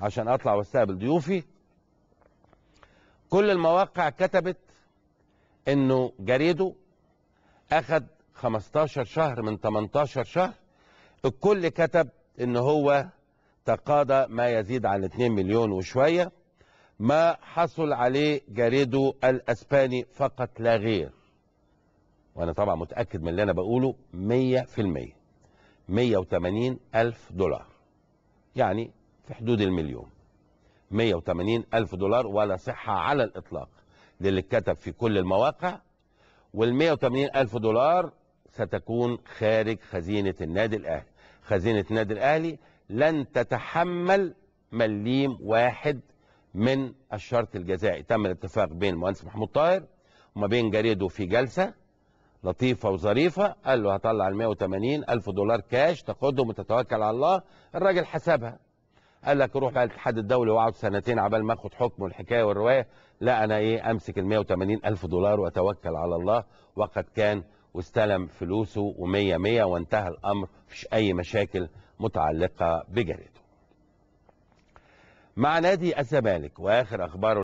عشان اطلع واستقبل ضيوفي كل المواقع كتبت انه جريده اخذ 15 شهر من 18 شهر الكل كتب ان هو تقاضى ما يزيد عن 2 مليون وشويه ما حصل عليه جريده الاسباني فقط لا غير وانا طبعا متاكد من اللي انا بقوله 100% 180 الف دولار يعني في حدود المليون 180 ألف دولار ولا صحة على الإطلاق للي اتكتب في كل المواقع وال 180 ألف دولار ستكون خارج خزينة النادي الأهلي خزينة النادي الأهلي لن تتحمل مليم واحد من الشرط الجزائي تم الاتفاق بين المهندس محمود طاهر وما بين جريده في جلسة لطيفة وظريفة قال له هطلع ال 180 ألف دولار كاش تاخدهم وتتوكل على الله الراجل حسبها قال لك روح بقى الاتحاد الدولي واقعد سنتين عبال ما اخد حكم والحكايه والروايه لا انا ايه امسك ال 180 الف دولار واتوكل على الله وقد كان واستلم فلوسه و100 100 وانتهى الامر مفيش اي مشاكل متعلقه بجريده. مع نادي الزمالك واخر اخبار